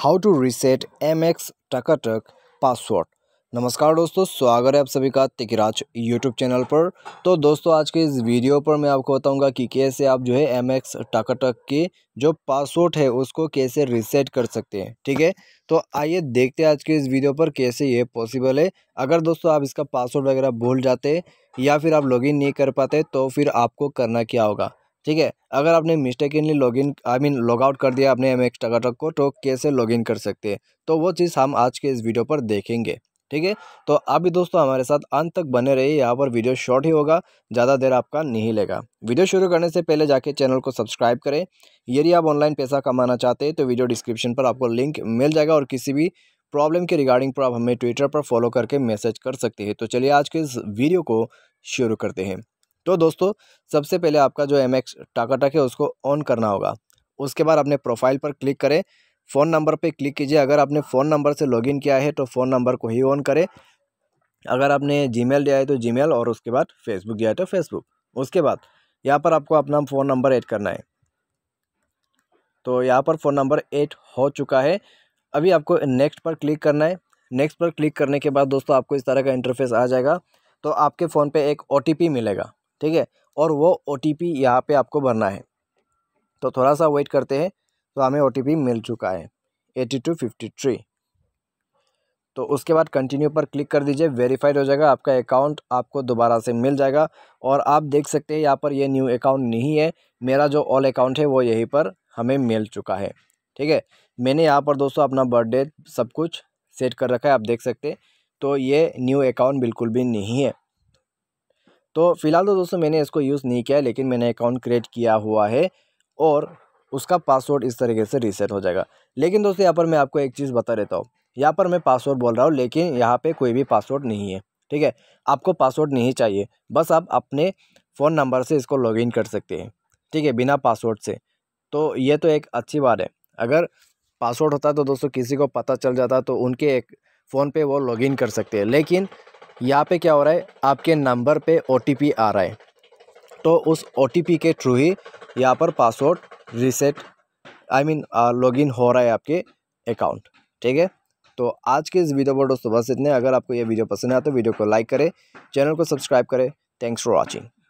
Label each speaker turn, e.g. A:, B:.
A: how to reset M X Takatak password नमस्कार दोस्तों स्वागत है आप सभी का तिकराज यूट्यूब चैनल पर तो दोस्तों आज के इस वीडियो पर मैं आपको बताऊंगा कि कैसे आप जो है एम एक्स टकाटक के जो पासवर्ड है उसको कैसे रीसेट कर सकते हैं ठीक है तो आइए देखते हैं आज के इस वीडियो पर कैसे ये पॉसिबल है अगर दोस्तों आप इसका पासवर्ड वगैरह भूल जाते या फिर आप लॉगिन नहीं कर पाते तो फिर आपको करना क्या होगा ठीक है अगर आपने mistakenly login I mean logout कर दिया अपने एम एक्स को तो कैसे लॉग इन कर सकते हैं तो वो चीज़ हम आज के इस वीडियो पर देखेंगे ठीक है तो आप भी दोस्तों हमारे साथ अंत तक बने रहिए यहाँ पर वीडियो शॉर्ट ही होगा ज़्यादा देर आपका नहीं लेगा वीडियो शुरू करने से पहले जाके चैनल को सब्सक्राइब करें यदि आप ऑनलाइन पैसा कमाना चाहते हैं तो वीडियो डिस्क्रिप्शन पर आपको लिंक मिल जाएगा और किसी भी प्रॉब्लम के रिगार्डिंग पर आप हमें ट्विटर पर फॉलो करके मैसेज कर सकते हैं तो चलिए आज के इस वीडियो को शुरू करते हैं तो दोस्तों सबसे पहले आपका जो एम एक्स टाकाटक है उसको ऑन करना होगा उसके बाद अपने प्रोफाइल पर क्लिक करें फ़ोन नंबर पे क्लिक कीजिए अगर आपने फ़ोन नंबर से लॉगिन किया है तो फ़ोन नंबर को ही ऑन करें अगर आपने जीमेल दिया है तो जीमेल और उसके बाद फेसबुक दिया है तो फेसबुक उसके बाद यहाँ पर आपको अपना फ़ोन नंबर ऐड करना है तो यहाँ पर फ़ोन नंबर ऐड हो चुका है अभी आपको नेक्स्ट पर क्लिक करना है नेक्स्ट पर क्लिक करने के बाद दोस्तों आपको इस तरह का इंटरफेस आ जाएगा तो आपके फ़ोन पे एक ओ मिलेगा ठीक है और वो ओ टी पी यहाँ पर आपको भरना है तो थोड़ा सा वेट करते हैं तो हमें ओ टी पी मिल चुका है एटी टू फिफ्टी थ्री तो उसके बाद कंटिन्यू पर क्लिक कर दीजिए वेरीफाइड हो जाएगा आपका अकाउंट आपको दोबारा से मिल जाएगा और आप देख सकते हैं यहाँ पर ये न्यू अकाउंट नहीं है मेरा जो ऑल अकाउंट है वो यहीं पर हमें मिल चुका है ठीक है मैंने यहाँ पर दोस्तों अपना बर्थडे सब कुछ सेट कर रखा है आप देख सकते हैं तो ये न्यू अकाउंट बिल्कुल भी नहीं है तो फ़िलहाल तो दोस्तों मैंने इसको यूज़ नहीं किया लेकिन मैंने अकाउंट क्रिएट किया हुआ है और उसका पासवर्ड इस तरीके से रीसेट हो जाएगा लेकिन दोस्तों यहाँ पर मैं आपको एक चीज़ बता देता हूँ यहाँ पर मैं पासवर्ड बोल रहा हूँ लेकिन यहाँ पर कोई भी पासवर्ड नहीं है ठीक है आपको पासवर्ड नहीं चाहिए बस आप अपने फ़ोन नंबर से इसको लॉगिन कर सकते हैं ठीक है बिना पासवर्ड से तो ये तो एक अच्छी बात है अगर पासवर्ड होता तो दोस्तों किसी को पता चल जाता तो उनके एक फ़ोन पे वो लॉगिन कर सकते हैं लेकिन यहाँ पे क्या हो रहा है आपके नंबर पे ओ आ रहा है तो उस ओ के थ्रू ही यहाँ पर password reset I mean login हो रहा है आपके अकाउंट ठीक है तो आज के इस वीडियो पर दोस्तों बस इतने अगर आपको ये वीडियो पसंद आया तो वीडियो को लाइक करें चैनल को सब्सक्राइब करें थैंक्स फॉर वॉचिंग